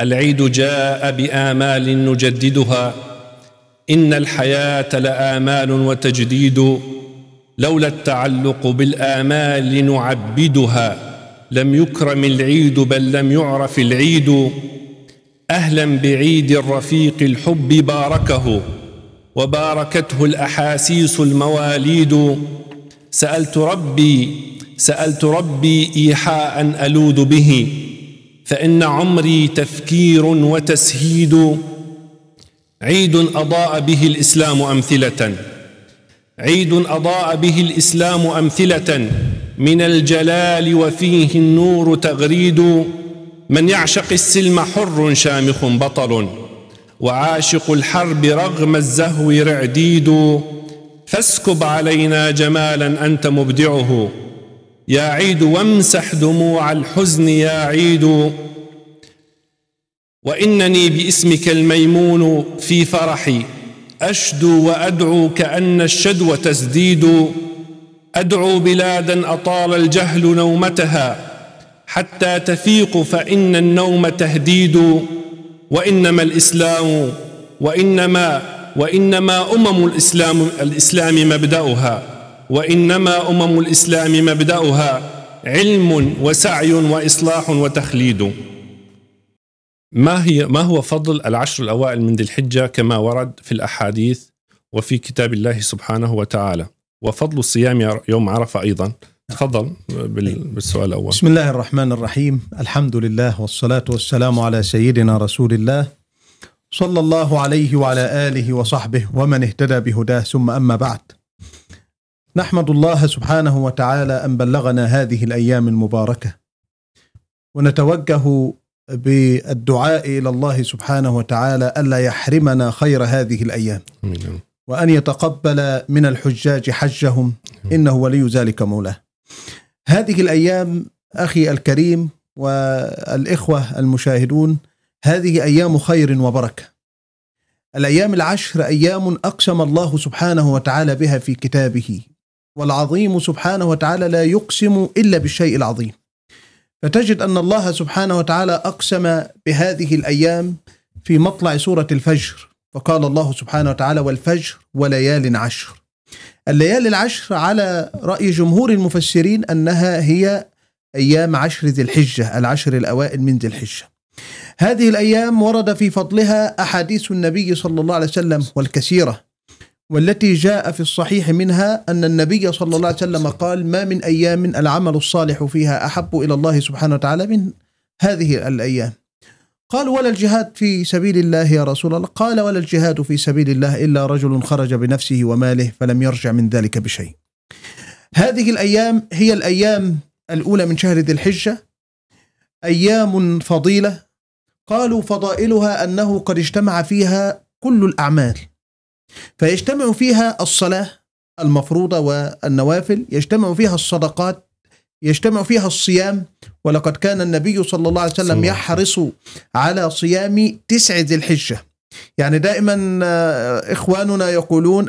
العيد جاء بامال نجددها ان الحياه لامال وتجديد لولا التعلق بالامال نعبدها لم يكرم العيد بل لم يعرف العيد اهلا بعيد الرفيق الحب باركه وباركته الاحاسيس المواليد سالت ربي سالت ربي ايحاء الوذ به فان عمري تفكير وتسهيد عيد اضاء به الاسلام امثله عيد اضاء به الاسلام امثله من الجلال وفيه النور تغريد من يعشق السلم حر شامخ بطل وعاشق الحرب رغم الزهو رعديد فاسكب علينا جمالا انت مبدعه يا عيد وامسح دموع الحزن يا عيد وانني باسمك الميمون في فرحي اشدو وادعو كان الشدو تسديد ادعو بلادا اطال الجهل نومتها حتى تفيق فان النوم تهديد وانما الاسلام وانما وانما امم الاسلام الاسلام مبداها وإنما أمم الإسلام مبدأها علم وسعي وإصلاح وتخليد ما هي ما هو فضل العشر الأوائل من ذي الحجة كما ورد في الأحاديث وفي كتاب الله سبحانه وتعالى وفضل صيام يوم عرفة أيضا تفضل بالسؤال الأول بسم الله الرحمن الرحيم الحمد لله والصلاة والسلام على سيدنا رسول الله صلى الله عليه وعلى آله وصحبه ومن اهتدى بهداه ثم أما بعد نحمد الله سبحانه وتعالى ان بلغنا هذه الايام المباركه ونتوجه بالدعاء الى الله سبحانه وتعالى الا يحرمنا خير هذه الايام وان يتقبل من الحجاج حجهم انه ولي ذلك مولاه هذه الايام اخي الكريم والاخوه المشاهدون هذه ايام خير وبركه الايام العشر ايام اقسم الله سبحانه وتعالى بها في كتابه والعظيم سبحانه وتعالى لا يقسم إلا بالشيء العظيم فتجد أن الله سبحانه وتعالى أقسم بهذه الأيام في مطلع سورة الفجر فقال الله سبحانه وتعالى والفجر وليال عشر الليالي العشر على رأي جمهور المفسرين أنها هي أيام عشر ذي الحجة العشر الأوائل من ذي الحجة هذه الأيام ورد في فضلها أحاديث النبي صلى الله عليه وسلم والكثيرة والتي جاء في الصحيح منها أن النبي صلى الله عليه وسلم قال ما من أيام العمل الصالح فيها أحب إلى الله سبحانه وتعالى من هذه الأيام قال ولا الجهاد في سبيل الله يا رسول الله قال ولا الجهاد في سبيل الله إلا رجل خرج بنفسه وماله فلم يرجع من ذلك بشيء هذه الأيام هي الأيام الأولى من شهر ذي الحجة أيام فضيلة قالوا فضائلها أنه قد اجتمع فيها كل الأعمال فيجتمع فيها الصلاة المفروضة والنوافل يجتمع فيها الصدقات يجتمع فيها الصيام ولقد كان النبي صلى الله عليه وسلم يحرص على صيام تسع ذي الحجة يعني دائما آه، إخواننا يقولون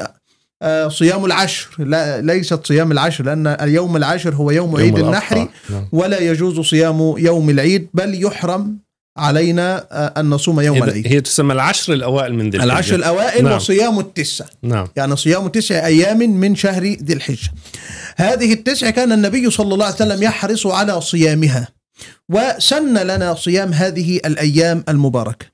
آه، صيام العشر لا ليست صيام العشر لأن اليوم العشر هو يوم, يوم عيد النحر نعم. ولا يجوز صيام يوم العيد بل يحرم علينا آه، أن نصوم يوم العيد هي تسمى العشر الأوائل من ذي الحجة العشر الأوائل نعم. وصيام التسع نعم. يعني صيام تسع أيام من شهر ذي الحجة هذه التسع كان النبي صلى الله عليه وسلم يحرص على صيامها وسن لنا صيام هذه الأيام المباركة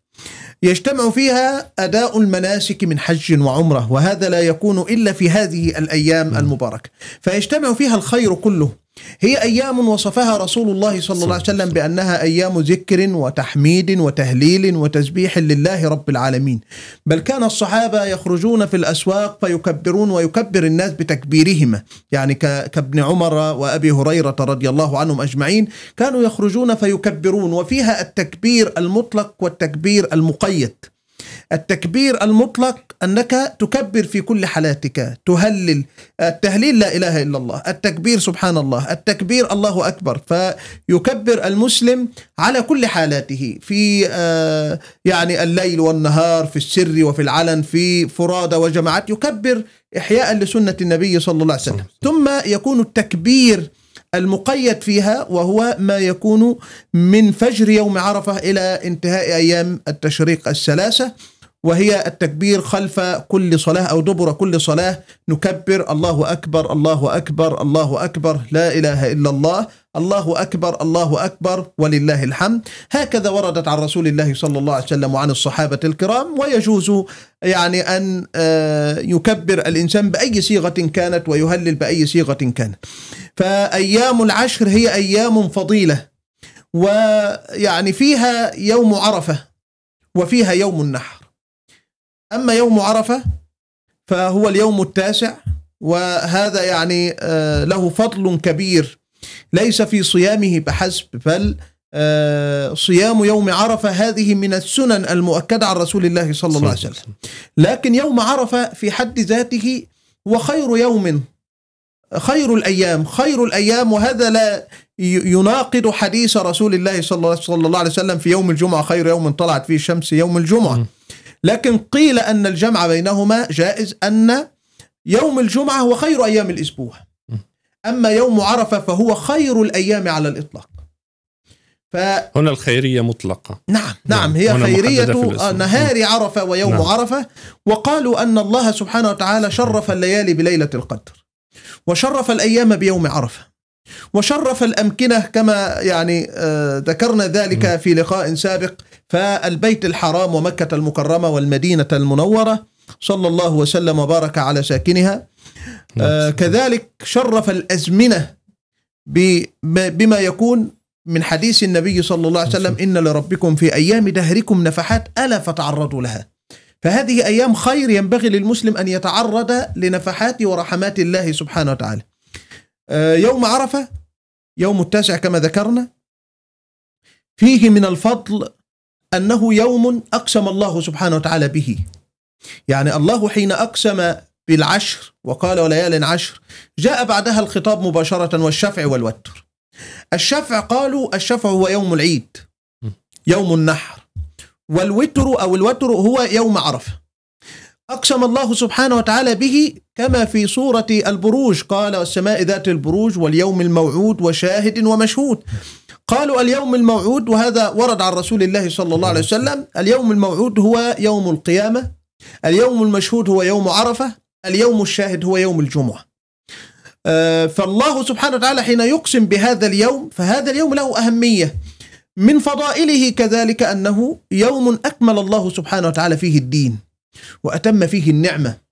يجتمع فيها أداء المناسك من حج وعمرة وهذا لا يكون إلا في هذه الأيام نعم. المباركة فيجتمع فيها الخير كله هي أيام وصفها رسول الله صلى الله عليه وسلم بأنها أيام ذكر وتحميد وتهليل وتسبيح لله رب العالمين بل كان الصحابة يخرجون في الأسواق فيكبرون ويكبر الناس بتكبيرهما يعني كابن عمر وأبي هريرة رضي الله عنهم أجمعين كانوا يخرجون فيكبرون وفيها التكبير المطلق والتكبير المقيد التكبير المطلق أنك تكبر في كل حالاتك تهلل التهليل لا إله إلا الله التكبير سبحان الله التكبير الله أكبر فيكبر المسلم على كل حالاته في آه، يعني الليل والنهار في السر وفي العلن في فرادى وجماعات يكبر إحياء لسنة النبي صلى الله عليه وسلم ثم يكون التكبير المقيد فيها وهو ما يكون من فجر يوم عرفة إلى انتهاء أيام التشريق الثلاثة وهي التكبير خلف كل صلاة أو دبر كل صلاة نكبر الله أكبر الله أكبر الله أكبر لا إله إلا الله الله أكبر الله أكبر ولله الحمد هكذا وردت عن رسول الله صلى الله عليه وسلم وعن الصحابة الكرام ويجوز يعني أن آه، يكبر الإنسان بأي صيغة كانت ويهلل بأي صيغة كانت فأيام العشر هي أيام فضيلة ويعني فيها يوم عرفة وفيها يوم النحر أما يوم عرفة فهو اليوم التاسع وهذا يعني آه، له فضل كبير ليس في صيامه بحسب بل آه، صيام يوم عرفة هذه من السنن المؤكدة عن رسول الله صلى الله عليه وسلم لكن يوم عرفة في حد ذاته هو خير يوم خير الأيام خير الأيام وهذا لا يناقض حديث رسول الله صلى الله عليه وسلم في يوم الجمعة خير يوم طلعت فيه الشمس يوم الجمعة لكن قيل أن الجمع بينهما جائز أن يوم الجمعة هو خير أيام الأسبوع أما يوم عرفة فهو خير الأيام على الإطلاق ف... هنا الخيرية مطلقة نعم نعم, نعم، هي خيرية آه، نهار عرفة ويوم نعم. عرفة وقالوا أن الله سبحانه وتعالى شرف الليالي بليلة القدر وشرف الأيام بيوم عرفة وشرف الأمكنة كما يعني آه، ذكرنا ذلك في لقاء سابق فالبيت الحرام ومكة المكرمة والمدينة المنورة صلى الله وسلم وبارك على ساكنها نعم، آه كذلك شرف الأزمنة بما يكون من حديث النبي صلى الله عليه وسلم نعم، إن لربكم في أيام دهركم نفحات ألا فتعرضوا لها فهذه أيام خير ينبغي للمسلم أن يتعرض لنفحات ورحمات الله سبحانه وتعالى آه يوم عرفة يوم التاسع كما ذكرنا فيه من الفضل أنه يوم أقسم الله سبحانه وتعالى به يعني الله حين أقسم بالعشر وقال وليال عشر جاء بعدها الخطاب مباشرة والشفع والوتر الشفع قالوا الشفع هو يوم العيد يوم النحر والوتر أو الوتر هو يوم عرفة أقسم الله سبحانه وتعالى به كما في سورة البروج قال والسماء ذات البروج واليوم الموعود وشاهد ومشهود قالوا اليوم الموعود وهذا ورد عن رسول الله صلى الله عليه وسلم اليوم الموعود هو يوم القيامة اليوم المشهود هو يوم عرفة اليوم الشاهد هو يوم الجمعة آه، فالله سبحانه وتعالى حين يقسم بهذا اليوم فهذا اليوم له أهمية من فضائله كذلك أنه يوم أكمل الله سبحانه وتعالى فيه الدين وأتم فيه النعمة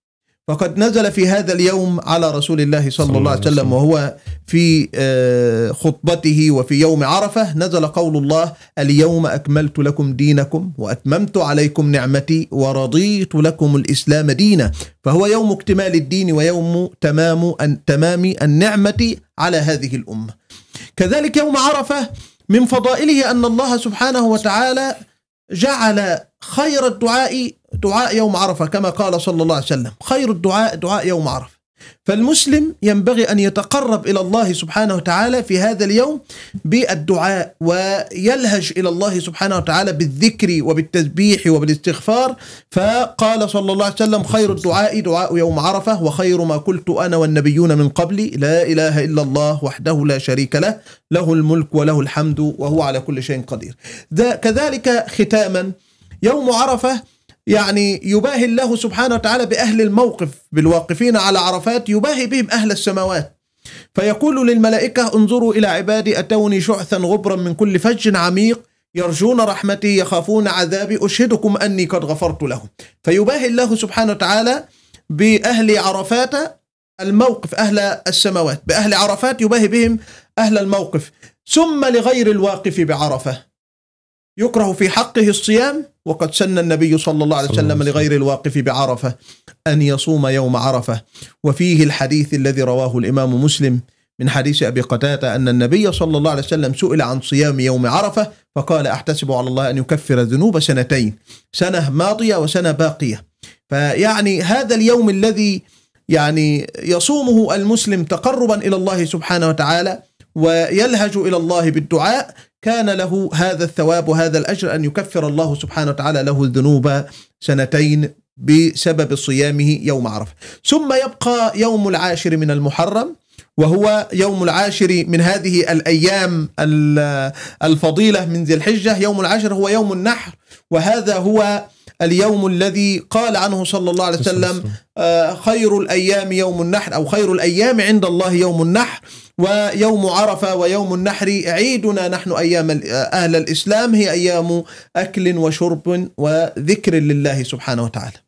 فقد نزل في هذا اليوم على رسول الله صلى, صلى الله عليه وسلم وهو في آه، خطبته وفي يوم عرفه نزل قول الله اليوم اكملت لكم دينكم واتممت عليكم نعمتي ورضيت لكم الاسلام دينا فهو يوم اكتمال الدين ويوم تمام تمام النعمه على هذه الامه. كذلك يوم عرفه من فضائله ان الله سبحانه وتعالى جعل خير الدعاء دعاء يوم عرفة كما قال صلى الله عليه وسلم خير الدعاء دعاء يوم عرفة فالمسلم ينبغي أن يتقرب إلى الله سبحانه وتعالى في هذا اليوم بالدعاء ويلهج إلى الله سبحانه وتعالى بالذكر وبالتسبيح وبالاستغفار فقال صلى الله عليه وسلم خير الدعاء دعاء يوم عرفة وخير ما قلت أنا والنبيون من قبلي لا إله إلا الله وحده لا شريك له له الملك وله الحمد وهو على كل شيء قدير كذلك ختاما يوم عرفه يعني يباهي الله سبحانه وتعالى بأهل الموقف بالواقفين على عرفات يباهي بهم أهل السماوات فيقول للملائكة انظروا إلى عبادي أتوني شعثا غبرا من كل فج عميق يرجون رحمتي يخافون عذابي أشهدكم أني قد غفرت لهم فيباهي الله سبحانه وتعالى بأهل عرفات الموقف أهل السماوات بأهل عرفات يباهي بهم أهل الموقف ثم لغير الواقف بعرفة يكره في حقه الصيام وقد سن النبي صلى الله عليه وسلم لغير الواقف بعرفة أن يصوم يوم عرفة وفيه الحديث الذي رواه الإمام مسلم من حديث أبي قتادة أن النبي صلى الله عليه وسلم سئل عن صيام يوم عرفة فقال أحتسب على الله أن يكفر ذنوب سنتين سنة ماضية وسنة باقية فيعني هذا اليوم الذي يعني يصومه المسلم تقربا إلى الله سبحانه وتعالى ويلهج إلى الله بالدعاء كان له هذا الثواب وهذا الأجر أن يكفر الله سبحانه وتعالى له الذنوب سنتين بسبب صيامه يوم عرفة ثم يبقى يوم العاشر من المحرم وهو يوم العاشر من هذه الأيام الفضيلة من ذي الحجة يوم العاشر هو يوم النحر وهذا هو اليوم الذي قال عنه صلى الله عليه وسلم آه، خير الأيام يوم النحر أو خير الأيام عند الله يوم النحر ويوم عرفة ويوم النحر عيدنا نحن أيام آه، أهل الإسلام هي أيام أكل وشرب وذكر لله سبحانه وتعالى